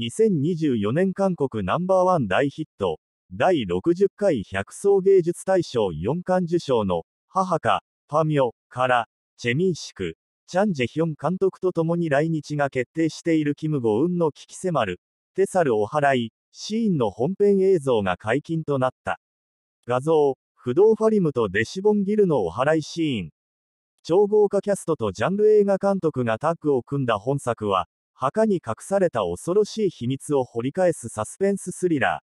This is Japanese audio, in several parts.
2024年韓国ナンバーワン大ヒット、第60回百層芸術大賞4冠受賞の、母か、パミョ、から、チェミンシク、チャン・ジェヒョン監督と共に来日が決定しているキム・ゴウンの危機迫る、テサルお祓い、シーンの本編映像が解禁となった。画像、不動ファリムとデシボンギルのお祓いシーン。超豪華キャストとジャンル映画監督がタッグを組んだ本作は、墓に隠された恐ろしい秘密を掘り返すサスペンススリラ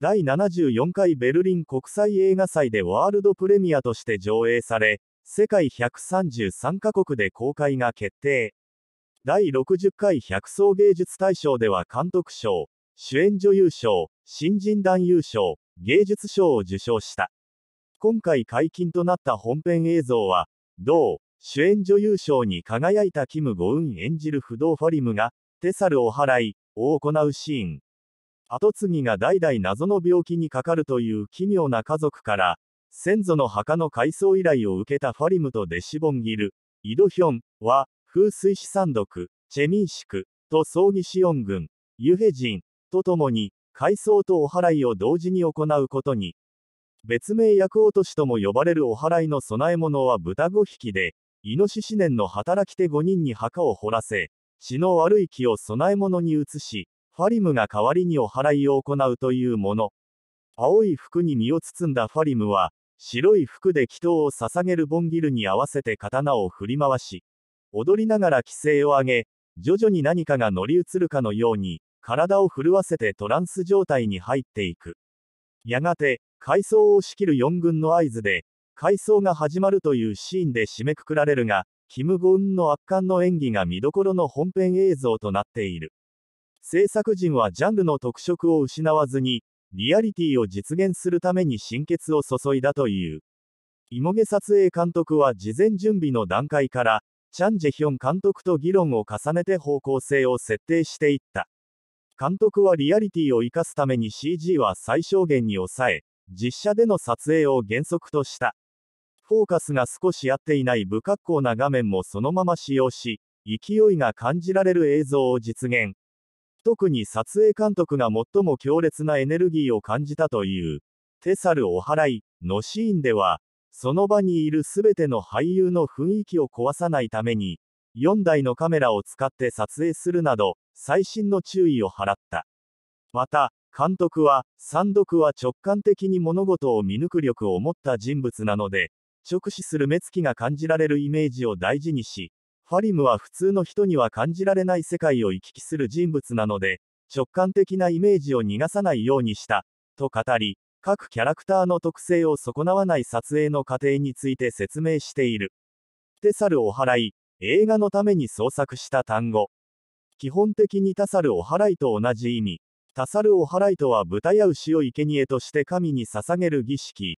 ー。第74回ベルリン国際映画祭でワールドプレミアとして上映され、世界133カ国で公開が決定。第60回百層芸術大賞では監督賞、主演女優賞、新人男優賞、芸術賞を受賞した。今回解禁となった本編映像は、同主演女優賞に輝いたキム・ゴウン演じる不動ファリムが、テサルお祓いを行うシーン。跡継ぎが代々謎の病気にかかるという奇妙な家族から、先祖の墓の改装依頼を受けたファリムとデシボンギル、イドヒョンは、風水師三毒、チェミンシク、と葬儀シオン軍、ユヘジン、と共に、改装とお祓いを同時に行うことに。別名薬落としとも呼ばれるお祓いの供え物は豚5匹で、イノシシ年の働き手5人に墓を掘らせ、血の悪い木を供え物に移し、ファリムが代わりにお祓いを行うというもの。青い服に身を包んだファリムは、白い服で祈祷を捧げるボンギルに合わせて刀を振り回し、踊りながら規制を上げ、徐々に何かが乗り移るかのように、体を震わせてトランス状態に入っていく。やがて、階層を仕切る4軍の合図で、回想が始まるというシーンで締めくくられるが、キム・ゴンの圧巻の演技が見どころの本編映像となっている。制作陣はジャンルの特色を失わずに、リアリティを実現するために心血を注いだという。イモゲ撮影監督は事前準備の段階から、チャン・ジェヒョン監督と議論を重ねて方向性を設定していった。監督はリアリティを生かすために CG は最小限に抑え、実写での撮影を原則とした。フォーカスが少し合っていない不格好な画面もそのまま使用し、勢いが感じられる映像を実現。特に撮影監督が最も強烈なエネルギーを感じたという、テサルお祓いのシーンでは、その場にいるすべての俳優の雰囲気を壊さないために、4台のカメラを使って撮影するなど、細心の注意を払った。また、監督は、三読は直感的に物事を見抜く力を持った人物なので、直視する目つきが感じられるイメージを大事にし、ファリムは普通の人には感じられない世界を行き来する人物なので、直感的なイメージを逃がさないようにした、と語り、各キャラクターの特性を損なわない撮影の過程について説明している。テサルお祓い、映画のために創作した単語。基本的にタサルお祓いと同じ意味。タサルお祓いとは豚や牛を生贄として神に捧げる儀式。